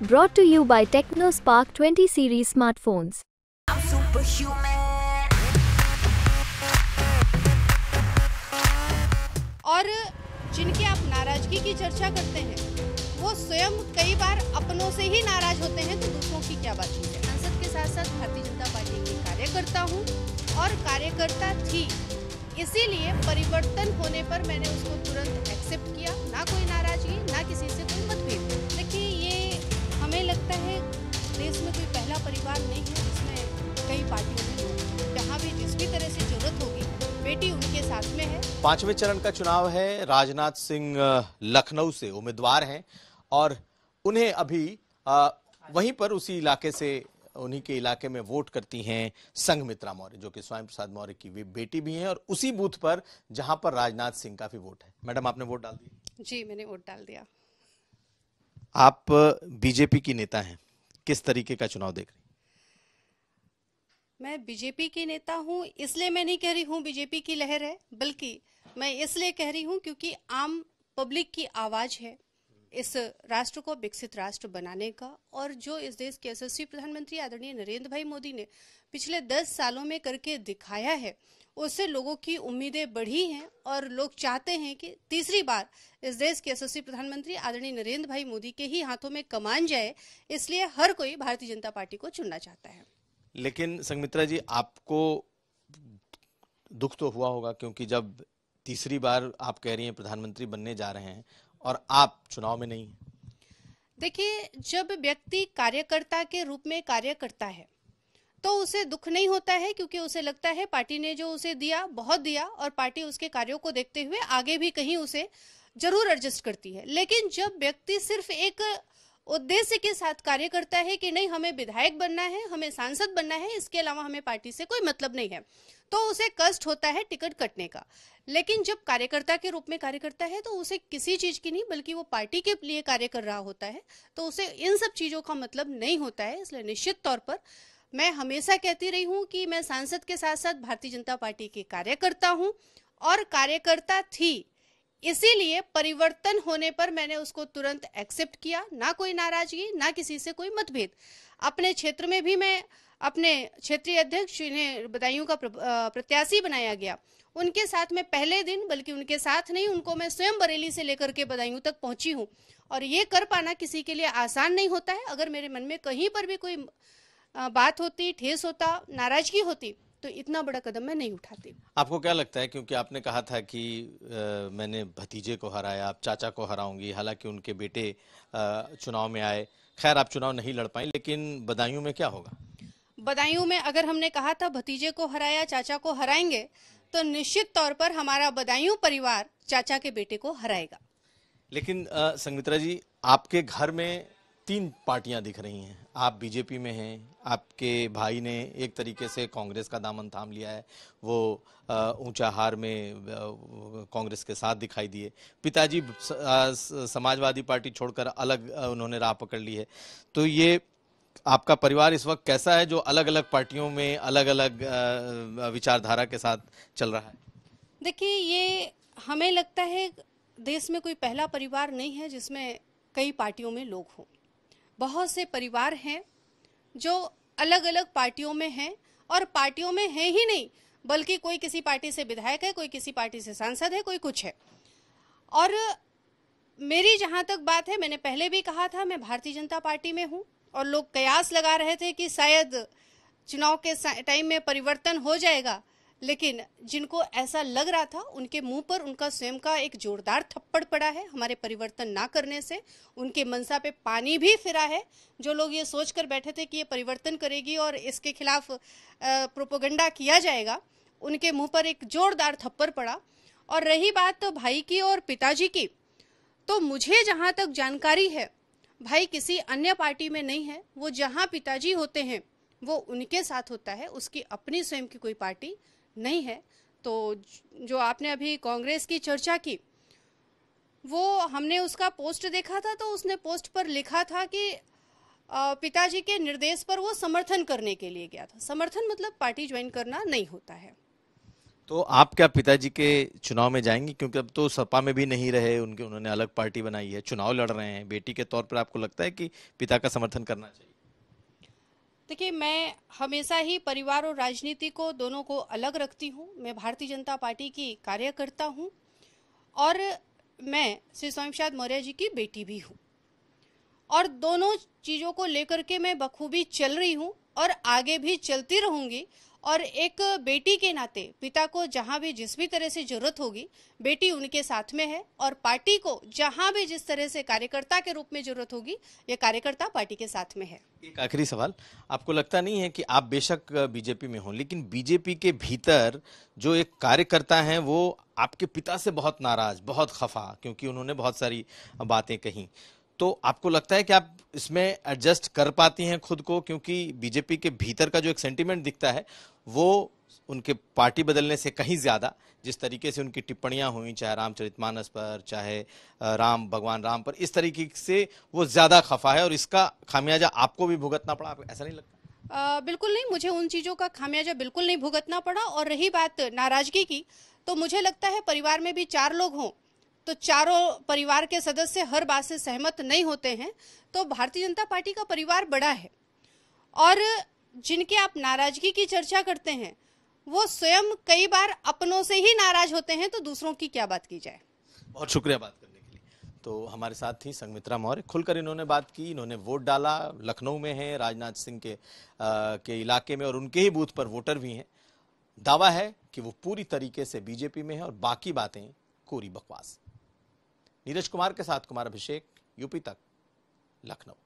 brought to you by TechnoSpark 20 series smartphones. और जिनकी आप नाराजगी की चर्चा करते हैं वो स्वयं कई बार अपनों से ही नाराज होते हैं तो दूसरों की क्या बातचीत है संसद के साथ साथ भारतीय जनता पार्टी की कार्यकर्ता हूँ और कार्यकर्ता थी इसीलिए परिवर्तन होने पर मैंने उसको तुरंत एक्सेप्ट किया ना कोई नाराजगी ना किसी से कोई मतभेद लगता है देश में कोई पहला परिवार नहीं है जिसमें कई पार्टियों में जहाँ भी जिस भी तरह से जरूरत होगी बेटी उनके साथ में है पांचवें चरण का चुनाव है राजनाथ सिंह लखनऊ से उम्मीदवार हैं और उन्हें अभी आ, वहीं पर उसी इलाके से उन्हीं के इलाके में वोट करती हैं संघमित्रा मौर्य जो कि स्वयं प्रसाद मौर्य की भी बेटी भी हैं और उसी बूथ पर जहां पर राजनाथ सिंह का भी वोट है मैडम आपने वोट डाल दिया जी मैंने वोट डाल दिया आप बीजेपी की नेता हैं किस तरीके का चुनाव देख रहे मैं बीजेपी की नेता हूं इसलिए मैं नहीं कह रही हूं बीजेपी की लहर है बल्कि मैं इसलिए कह रही हूं क्योंकि आम पब्लिक की आवाज है इस राष्ट्र को विकसित राष्ट्र बनाने का और जो इस देश के यशस्वी प्रधानमंत्री आदरणीय नरेंद्र भाई मोदी ने पिछले दस सालों में करके दिखाया है उससे लोगों की उम्मीदें बढ़ी हैं और लोग चाहते हैं कि तीसरी बार इस देश के यशस्वी प्रधानमंत्री आदरणीय नरेंद्र भाई मोदी के ही हाथों में कमान जाए इसलिए हर कोई भारतीय जनता पार्टी को चुनना चाहता है लेकिन संगमित्रा जी आपको दुख तो हुआ होगा क्योंकि जब तीसरी बार आप कह रही हैं प्रधानमंत्री बनने जा रहे हैं और आप चुनाव में नहीं देखिए जब व्यक्ति कार्यकर्ता के रूप में कार्य करता है तो उसे दुख नहीं होता है क्योंकि उसे लगता है पार्टी ने जो उसे दिया बहुत दिया और पार्टी उसके कार्यों को देखते हुए आगे भी कहीं उसे जरूर एडजस्ट करती है लेकिन जब व्यक्ति सिर्फ एक उद्देश्य के साथ कार्य करता है कि नहीं हमें विधायक बनना है हमें सांसद बनना है इसके अलावा हमें पार्टी से कोई मतलब नहीं है तो उसे कष्ट होता है टिकट कटने का लेकिन जब कार्यकर्ता के रूप में कार्य करता है तो उसे किसी चीज की नहीं बल्कि वो पार्टी के लिए कार्य कर रहा होता है तो उसे इन सब चीजों का मतलब नहीं होता है इसलिए निश्चित तौर पर मैं हमेशा कहती रही हूँ कि मैं सांसद के साथ साथ भारतीय जनता पार्टी की कार्यकर्ता हूँ और कार्यकर्ता थी इसीलिए परिवर्तन होने पर मैंने उसको तुरंत एक्सेप्ट किया ना कोई नाराजगी ना किसी से कोई मतभेद अपने क्षेत्र में भी मैं अपने क्षेत्रीय अध्यक्ष जिन्हें बदायूं का प्रत्याशी बनाया गया उनके साथ में पहले दिन बल्कि उनके साथ नहीं उनको मैं स्वयं बरेली से लेकर के बदायूं तक पहुंची हूं और ये कर पाना किसी के लिए आसान नहीं होता है अगर मेरे मन में कहीं पर भी कोई बात होती ठेस होता नाराजगी होती तो इतना बड़ा कदम मैं नहीं उठाती आपको क्या लगता है क्योंकि आपने कहा था कि आ, मैंने भतीजे को हराया आप चाचा को हराऊंगी हालांकि उनके बेटे आ, चुनाव में आए खैर आप चुनाव नहीं लड़ पाए लेकिन बदायूं में क्या होगा बदायूं में अगर हमने कहा था भतीजे को हराया चाचा को हराएंगे तो निश्चित तौर पर हमारा बदायूं परिवार चाचा के बेटे को हराएगा लेकिन संगमित्रा जी आपके घर में तीन पार्टियां दिख रही हैं आप बीजेपी में हैं आपके भाई ने एक तरीके से कांग्रेस का दामन थाम लिया है वो ऊंचा हार में कांग्रेस के साथ दिखाई दिए पिताजी समाजवादी पार्टी छोड़कर अलग उन्होंने राह पकड़ ली है तो ये आपका परिवार इस वक्त कैसा है जो अलग अलग पार्टियों में अलग अलग विचारधारा के साथ चल रहा है देखिए ये हमें लगता है देश में कोई पहला परिवार नहीं है जिसमें कई पार्टियों में लोग हों बहुत से परिवार हैं जो अलग अलग पार्टियों में हैं और पार्टियों में हैं ही नहीं बल्कि कोई किसी पार्टी से विधायक है कोई किसी पार्टी से सांसद है कोई कुछ है और मेरी जहाँ तक बात है मैंने पहले भी कहा था मैं भारतीय जनता पार्टी में हूँ और लोग कयास लगा रहे थे कि शायद चुनाव के टाइम में परिवर्तन हो जाएगा लेकिन जिनको ऐसा लग रहा था उनके मुंह पर उनका स्वयं का एक जोरदार थप्पड़ पड़ा है हमारे परिवर्तन ना करने से उनके मनसा पे पानी भी फिरा है जो लोग ये सोच कर बैठे थे कि ये परिवर्तन करेगी और इसके खिलाफ प्रोपोगंडा किया जाएगा उनके मुंह पर एक जोरदार थप्पड़ पड़ा और रही बात तो भाई की और पिताजी की तो मुझे जहाँ तक जानकारी है भाई किसी अन्य पार्टी में नहीं है वो जहाँ पिताजी होते हैं वो उनके साथ होता है उसकी अपनी स्वयं की कोई पार्टी नहीं है तो जो आपने अभी कांग्रेस की चर्चा की वो हमने उसका पोस्ट देखा था तो उसने पोस्ट पर लिखा था कि पिताजी के निर्देश पर वो समर्थन करने के लिए गया था समर्थन मतलब पार्टी ज्वाइन करना नहीं होता है तो आप क्या पिताजी के चुनाव में जाएंगे क्योंकि अब तो सपा में भी नहीं रहे उनके उन्होंने अलग पार्टी बनाई है चुनाव लड़ रहे हैं बेटी के तौर पर आपको लगता है कि पिता का समर्थन करना चाहिए देखिए मैं हमेशा ही परिवार और राजनीति को दोनों को अलग रखती हूँ मैं भारतीय जनता पार्टी की कार्यकर्ता हूँ और मैं श्री स्वयं प्रसाद मौर्य जी की बेटी भी हूँ और दोनों चीज़ों को लेकर के मैं बखूबी चल रही हूँ और आगे भी चलती रहूंगी और एक बेटी के नाते पिता को जहां भी जिस भी तरह से जरूरत होगी बेटी उनके साथ में है और पार्टी को जहां भी जिस तरह से कार्यकर्ता के रूप में जरूरत होगी ये कार्यकर्ता पार्टी के साथ में है एक आखिरी सवाल आपको लगता नहीं है कि आप बेशक बीजेपी में हो लेकिन बीजेपी के भीतर जो एक कार्यकर्ता है वो आपके पिता से बहुत नाराज बहुत खफा क्योंकि उन्होंने बहुत सारी बातें कही तो आपको लगता है कि आप इसमें एडजस्ट कर पाती हैं खुद को क्योंकि बीजेपी के भीतर का जो एक सेंटिमेंट दिखता है वो उनके पार्टी बदलने से कहीं ज़्यादा जिस तरीके से उनकी टिप्पणियां हुई चाहे रामचरितमानस पर चाहे राम भगवान राम पर इस तरीके से वो ज़्यादा खफा है और इसका खामियाजा आपको भी भुगतना पड़ा ऐसा नहीं लगता आ, बिल्कुल नहीं मुझे उन चीज़ों का खामियाजा बिल्कुल नहीं भुगतना पड़ा और रही बात नाराज़गी की तो मुझे लगता है परिवार में भी चार लोग हों तो चारों परिवार के सदस्य हर बात से सहमत नहीं होते हैं तो भारतीय जनता पार्टी का परिवार बड़ा है और जिनके आप नाराजगी की चर्चा करते हैं वो स्वयं कई बार अपनों से ही नाराज होते हैं तो दूसरों की क्या बात की जाए बहुत शुक्रिया बात करने के लिए तो हमारे साथ थी संगमित्रा मौर्य खुलकर इन्होंने बात की इन्होंने वोट डाला लखनऊ में है राजनाथ सिंह के आ, के इलाके में और उनके ही बूथ पर वोटर भी हैं दावा है कि वो पूरी तरीके से बीजेपी में है और बाकी बातें कोरी बकवास नीरज कुमार के साथ कुमार अभिषेक यूपी तक लखनऊ